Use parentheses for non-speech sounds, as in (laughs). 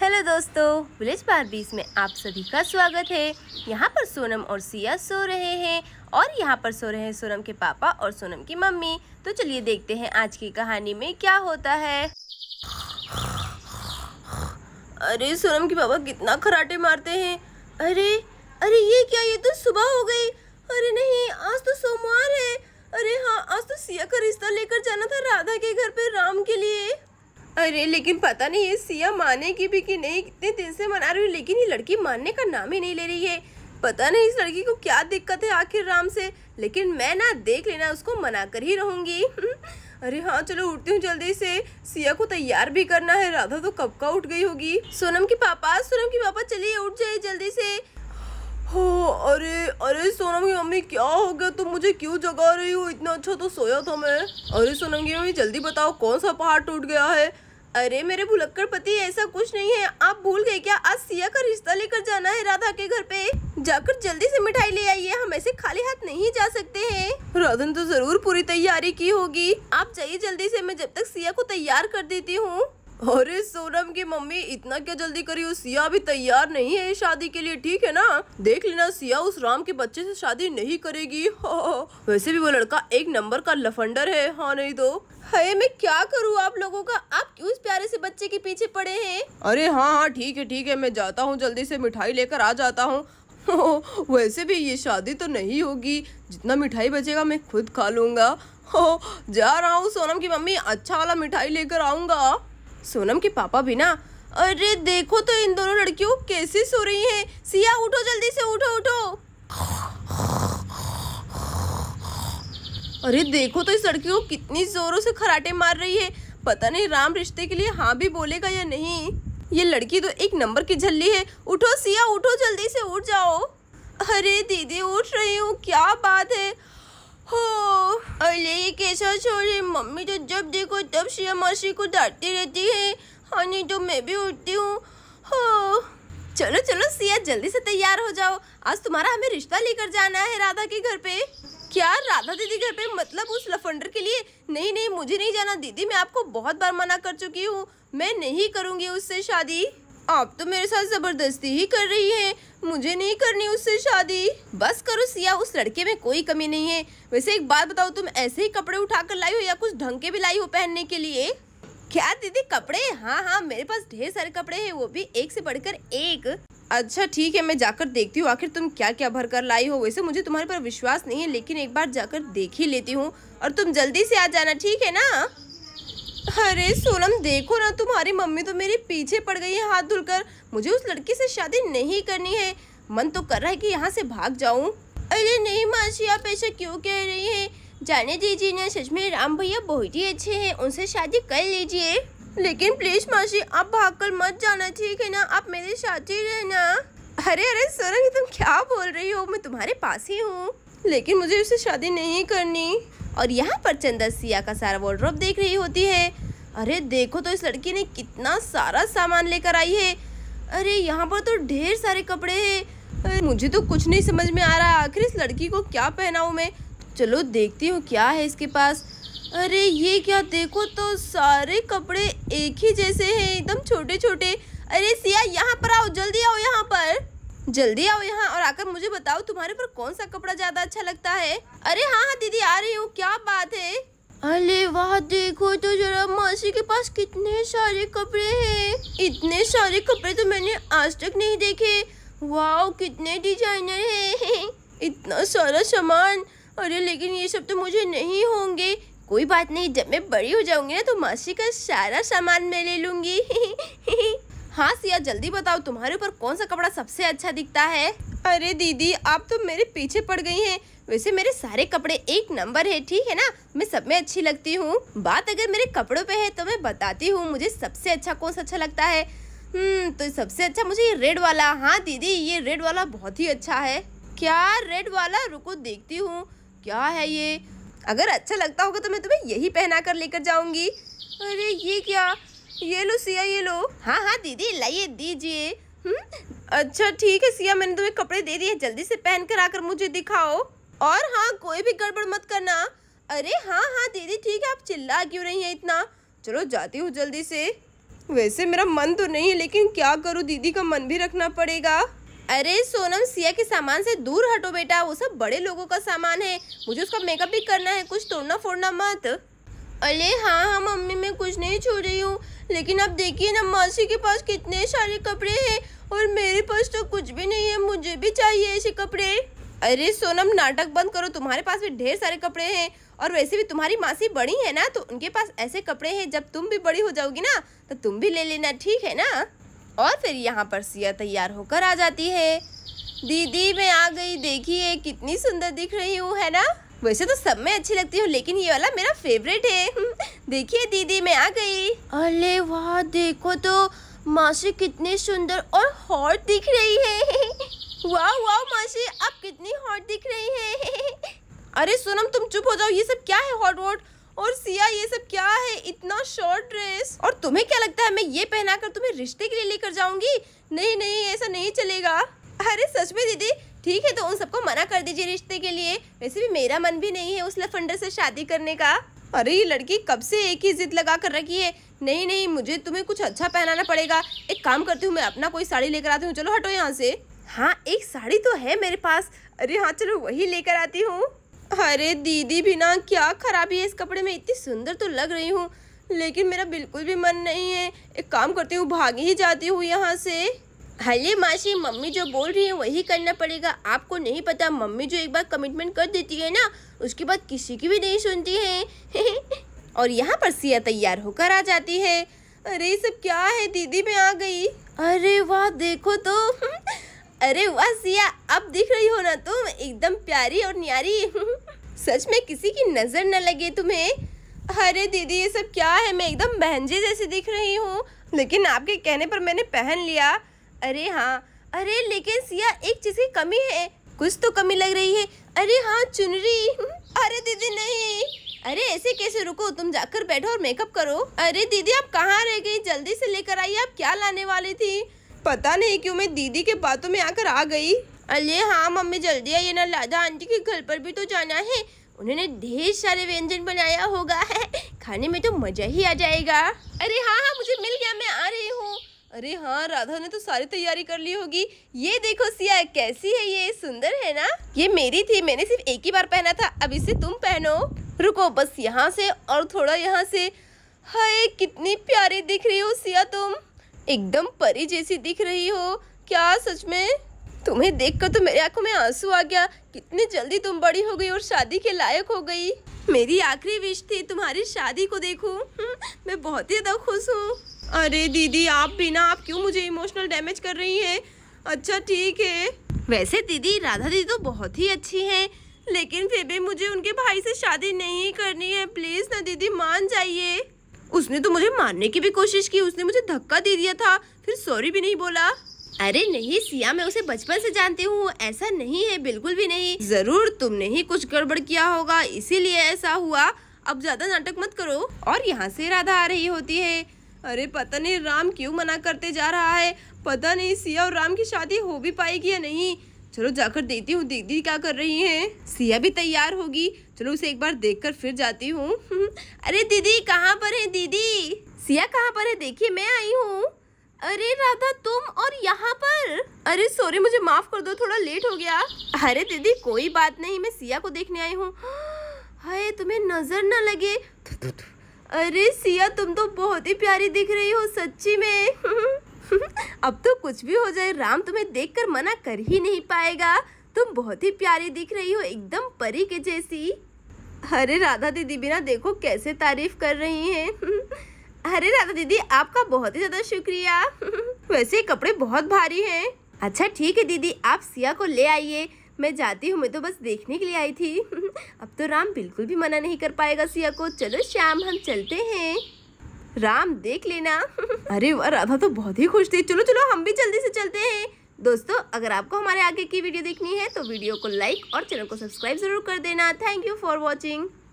Hello दोस्तों village बारबीस में आप सभी का स्वागत है यहाँ पर सोनम और सिया सो रहे हैं और यहाँ पर सो रहे हैं सोनम के पापा और सोनम की मम्मी तो चलिए देखते हैं आज की कहानी में क्या होता है अरे सोनम के पापा कितना खराटे मारते हैं अरे लेकिन पता नहीं ये सिया मानेगी भी कि नहीं कितने दिन से मना रही हूँ लेकिन ये लड़की मानने का नाम ही नहीं ले रही है पता नहीं इस लड़की को क्या दिक्कत है आखिर राम से लेकिन मैं ना देख लेना उसको मना कर ही रहूँगी (laughs) अरे हाँ चलो उठती हूँ जल्दी से सिया को तैयार भी करना है राधा तो कब का उठ गई होगी सोनम की पापा सोनम की पापा चलिए उठ जाइए जल्दी से हो अरे अरे सोनम की मम्मी क्या हो गया तुम तो मुझे क्यों जगा रही हो इतना अच्छा तो सोया था मैं अरे सोनम की मम्मी जल्दी बताओ कौन सा पहाड़ टूट गया है अरे मेरे भुलक्कड़ पति ऐसा कुछ नहीं है आप भूल गए क्या आज सिया का रिश्ता लेकर जाना है राधा के घर पे जाकर जल्दी से मिठाई ले आइए हम ऐसे खाली हाथ नहीं जा सकते हैं राधन तो जरूर पूरी तैयारी की होगी आप जाइए जल्दी से मैं जब तक सिया को तैयार कर देती हूँ अरे सोनम की मम्मी इतना क्या जल्दी करी उस सिया अभी तैयार नहीं है शादी के लिए ठीक है ना देख लेना सिया उस राम के बच्चे से शादी नहीं करेगी हो। वैसे भी वो लड़का एक नंबर का लफंडर है हाँ नहीं तो है मैं क्या करूँ आप लोगों का आप क्यों उस प्यारे से बच्चे के पीछे पड़े हैं अरे हाँ हाँ ठीक है ठीक है मैं जाता हूँ जल्दी से मिठाई लेकर आ जाता हूँ वैसे भी ये शादी तो नहीं होगी जितना मिठाई बचेगा मैं खुद खा लूंगा जा रहा हूँ सोनम की मम्मी अच्छा वाला मिठाई लेकर आऊंगा सोनम के पापा भी ना अरे देखो तो इन दोनों लड़कियों कैसी सो रही हैं सिया उठो जल्दी से उठो उठो अरे देखो तो इस लड़की को कितनी जोरों से खराटे मार रही है पता नहीं राम रिश्ते के लिए हाँ भी बोलेगा या नहीं ये लड़की तो एक नंबर की झल्ली है उठो सिया उठो जल्दी से उठ जाओ अरे दीदी उठ रही हूँ क्या बात है हो अरे ये कैसा शोर है मम्मी तो जब देखो तब श्रिया मासी को डांटती रहती है हाँ नहीं तो मैं भी उठती हूँ हो हाँ। चलो चलो सिया जल्दी से तैयार हो जाओ आज तुम्हारा हमें रिश्ता लेकर जाना है राधा के घर पे क्या राधा दीदी घर पे मतलब उस लफंडर के लिए नहीं नहीं मुझे नहीं जाना दीदी मैं आपको बहुत बार मना कर चुकी हूँ मैं नहीं करूँगी उससे शादी आप तो मेरे साथ ज़बरदस्ती ही कर रही हैं मुझे नहीं करनी उससे शादी बस करो सिया उस लड़के में कोई कमी नहीं है वैसे एक बात बताओ तुम ऐसे ही कपड़े उठा कर लाई हो या कुछ ढंग के भी लाई हो पहनने के लिए क्या दीदी कपड़े हाँ हाँ मेरे पास ढेर सारे कपड़े हैं वो भी एक से बढ़कर एक अच्छा ठीक है मैं जाकर देखती हूँ आखिर तुम क्या क्या भर कर लाई हो वैसे मुझे तुम्हारे पर विश्वास नहीं है लेकिन एक बार जाकर देख ही लेती हूँ और तुम जल्दी से आ जाना ठीक है ना अरे सोनम देखो ना तुम्हारी मम्मी तो मेरे पीछे पड़ गई है हाथ धुलकर मुझे उस लड़की से शादी नहीं करनी है मन तो कर रहा है कि यहाँ से भाग जाऊँ अरे नहीं मासी आप ऐसा क्यों कह रही हैं जाने दीजिए ना सच में राम भैया बहुत ही अच्छे हैं उनसे शादी कर लीजिए लेकिन प्लीज मासी आप भाग कर मत जाना ठीक है ना आप मेरे साथ ही रहना अरे अरे सोनम तुम क्या बोल रही हो मैं तुम्हारे पास ही हूँ लेकिन मुझे उससे शादी नहीं करनी और यहाँ पर चंदा सिया का सारा वॉर्ड्रोप देख रही होती है अरे देखो तो इस लड़की ने कितना सारा सामान लेकर आई है अरे यहाँ पर तो ढेर सारे कपड़े हैं मुझे तो कुछ नहीं समझ में आ रहा आखिर इस लड़की को क्या पहनाऊँ मैं चलो देखती हूँ क्या है इसके पास अरे ये क्या देखो तो सारे कपड़े एक ही जैसे हैं एकदम छोटे छोटे अरे सिया यहाँ पर आओ जल्दी आओ यहाँ पर जल्दी आओ यहाँ और आकर मुझे बताओ तुम्हारे पर कौन सा कपड़ा ज्यादा अच्छा लगता है अरे हाँ हाँ दीदी आ रही हूँ क्या बात है अरे वाह देखो तो जरा मासी के पास कितने सारे कपड़े हैं इतने सारे कपड़े तो मैंने आज तक नहीं देखे वाह कितने डिजाइनर हैं (laughs) इतना सारा सामान अरे लेकिन ये सब तो मुझे नहीं होंगे कोई बात नहीं जब मैं बड़ी हो जाऊंगी ना तो मासी का सारा सामान मैं ले लूंगी (laughs) हाँ सिया जल्दी बताओ तुम्हारे ऊपर कौन सा कपड़ा सबसे अच्छा दिखता है अरे दीदी आप तो मेरे पीछे पड़ गई हैं वैसे मेरे सारे कपड़े एक नंबर है ठीक है ना मैं सब में अच्छी लगती हूँ बात अगर मेरे कपड़ों पे है तो मैं बताती हूँ मुझे सबसे अच्छा कौन सा अच्छा लगता है हम्म, तो सबसे अच्छा मुझे ये रेड वाला हाँ दीदी ये रेड वाला बहुत ही अच्छा है क्या रेड वाला रुको देखती हूँ क्या है ये अगर अच्छा लगता होगा तो मैं तुम्हें यही पहना कर लेकर जाऊँगी अरे ये क्या ये लो सिया ये लो हाँ हाँ दीदी लाइए दीजिए हम्म, अच्छा ठीक है सिया मैंने तुम्हें कपड़े दे दिए जल्दी से पहन कर आकर मुझे दिखाओ और हाँ कोई भी गड़बड़ मत करना अरे हाँ हाँ दीदी ठीक है आप चिल्ला क्यों रही हैं इतना चलो जाती हूँ जल्दी से वैसे मेरा मन तो नहीं है लेकिन क्या करूँ दीदी का मन भी रखना पड़ेगा अरे सोनम सिया के सामान से दूर हटो बेटा वो सब बड़े लोगों का सामान है मुझे उसका मेकअप भी करना है कुछ तोड़ना फोड़ना मत अरे हाँ हाँ मम्मी मैं कुछ नहीं छू रही हूँ लेकिन अब देखिए ना मासी के पास कितने सारे कपड़े हैं और मेरे पास तो कुछ भी नहीं है मुझे भी चाहिए ऐसे कपड़े अरे सोनम नाटक बंद करो तुम्हारे पास भी ढेर सारे कपड़े हैं और वैसे भी तुम्हारी मासी बड़ी है ना तो उनके पास ऐसे कपड़े हैं जब तुम भी बड़ी हो जाओगी ना तो तुम भी ले लेना ठीक है ना और फिर यहाँ पर सिया तैयार होकर आ जाती है दीदी मैं आ गई देखिए कितनी सुंदर दिख रही हूँ है ना वैसे तो सब में अच्छी लगती हूँ लेकिन ये वाला मेरा फेवरेट है (laughs) देखिए दीदी मैं आ गई अरे वाह देखो तो मासी कितनी सुंदर और हॉट दिख रही है (laughs) वाह वाह मासी आप कितनी हॉट दिख रही है (laughs) अरे सोनम तुम चुप हो जाओ ये सब क्या है हॉट वॉट और सिया ये सब क्या है इतना शॉर्ट ड्रेस और तुम्हें क्या लगता है मैं ये पहना कर तुम्हें रिश्ते के लिए लेकर जाऊंगी नहीं नहीं ऐसा नहीं चलेगा अरे सच में दीदी ठीक है तो उन सबको मना कर दीजिए रिश्ते के लिए वैसे भी मेरा मन भी नहीं है उस लफंडर से शादी करने का अरे ये लड़की कब से एक ही जिद लगा कर रखी है नहीं नहीं मुझे तुम्हें कुछ अच्छा पहनाना पड़ेगा एक काम करती हूँ मैं अपना कोई साड़ी लेकर आती हूँ चलो हटो यहाँ से हाँ एक साड़ी तो है मेरे पास अरे हाँ चलो वही लेकर आती हूँ अरे दीदी भी ना क्या खराबी है इस कपड़े में इतनी सुंदर तो लग रही हूँ लेकिन मेरा बिल्कुल भी मन नहीं है एक काम करती हूँ भागी ही जाती हूँ यहाँ से हले मासी मम्मी जो बोल रही है वही करना पड़ेगा आपको नहीं पता मम्मी जो एक बार कमिटमेंट कर देती है ना उसके बाद किसी की भी नहीं सुनती है (laughs) और यहाँ पर सिया तैयार होकर आ जाती है अरे सब क्या है दीदी मैं आ गई अरे वाह देखो तो (laughs) अरे वाह सिया अब दिख रही हो ना तुम एकदम प्यारी और न्यारी (laughs) सच में किसी की नज़र न लगे तुम्हें अरे दीदी ये सब क्या है मैं एकदम बहनजी जैसी दिख रही हूँ लेकिन आपके कहने पर मैंने पहन लिया अरे हाँ अरे लेकिन सिया एक चीज की कमी है कुछ तो कमी लग रही है अरे हाँ चुनरी अरे दीदी नहीं अरे ऐसे कैसे रुको तुम जाकर बैठो और मेकअप करो अरे दीदी आप कहाँ रह गई जल्दी से लेकर आई आप क्या लाने वाली थी पता नहीं क्यों मैं दीदी के बातों में आकर आ गई अरे हाँ मम्मी जल्दी आइए ना लादा आंटी के घर पर भी तो जाना है उन्होंने ढेर सारे व्यंजन बनाया होगा (laughs) खाने में तो मजा ही आ जाएगा अरे हाँ हाँ मुझे मिल गया मैं आ रही हूँ अरे हाँ राधा ने तो सारी तैयारी कर ली होगी ये देखो सिया कैसी है ये सुंदर है ना ये मेरी थी मैंने सिर्फ एक ही बार पहना था अब इसे तुम पहनो रुको बस यहाँ से और थोड़ा यहाँ से हाय कितनी प्यारी दिख रही हो सिया तुम एकदम परी जैसी दिख रही हो क्या सच में तुम्हें देखकर तो मेरी आंखों में आंसू आ गया कितनी जल्दी तुम बड़ी हो गई और शादी के लायक हो गई मेरी आखिरी विश थी तुम्हारी शादी को देखूं हम्म, मैं बहुत ही ज़्यादा खुश हूँ अरे दीदी आप भी ना आप क्यों मुझे इमोशनल डैमेज कर रही हैं अच्छा ठीक है वैसे दीदी राधा दीदी तो बहुत ही अच्छी हैं लेकिन फिर भी मुझे उनके भाई से शादी नहीं करनी है प्लीज़ ना दीदी मान जाइए उसने तो मुझे मारने की भी कोशिश की उसने मुझे धक्का दे दिया था फिर सॉरी भी नहीं बोला अरे नहीं सिया मैं उसे बचपन से जानती हूँ ऐसा नहीं है बिल्कुल भी नहीं जरूर तुमने ही कुछ गड़बड़ किया होगा इसीलिए ऐसा हुआ अब ज्यादा नाटक मत करो और यहाँ से राधा आ रही होती है अरे पता नहीं राम क्यों मना करते जा रहा है पता नहीं सिया और राम की शादी हो भी पाएगी या नहीं चलो जाकर देखती हूँ दीदी क्या कर रही है सिया भी तैयार होगी चलो उसे एक बार देखकर फिर जाती हूँ (laughs) अरे दीदी कहाँ पर है दीदी सिया कहाँ पर है देखिए मैं आई हूँ अरे राधा तुम और यहाँ पर अरे सॉरी मुझे माफ कर दो थोड़ा लेट हो गया अरे दीदी कोई बात नहीं मैं सिया को देखने आई हूँ (gasps) हाय तुम्हें नजर ना लगे अरे सिया तुम तो बहुत ही प्यारी दिख रही हो सच्ची में (laughs) अब तो कुछ भी हो जाए राम तुम्हें देखकर मना कर ही नहीं पाएगा तुम बहुत ही प्यारी दिख रही हो एकदम परी के जैसी अरे राधा दीदी बिना देखो कैसे तारीफ कर रही हैं (laughs) अरे राधा दीदी आपका बहुत ही ज़्यादा शुक्रिया (laughs) वैसे कपड़े बहुत भारी हैं अच्छा ठीक है दीदी आप सिया को ले आइए मैं जाती हूँ मैं तो बस देखने के लिए आई थी (laughs) अब तो राम बिल्कुल भी मना नहीं कर पाएगा सिया को चलो श्याम हम चलते हैं राम देख लेना (laughs) अरे वाह राधा तो बहुत ही खुश थी चलो चलो हम भी जल्दी से चलते हैं दोस्तों अगर आपको हमारे आगे की वीडियो देखनी है तो वीडियो को लाइक और चैनल को सब्सक्राइब जरूर कर देना थैंक यू फॉर वॉचिंग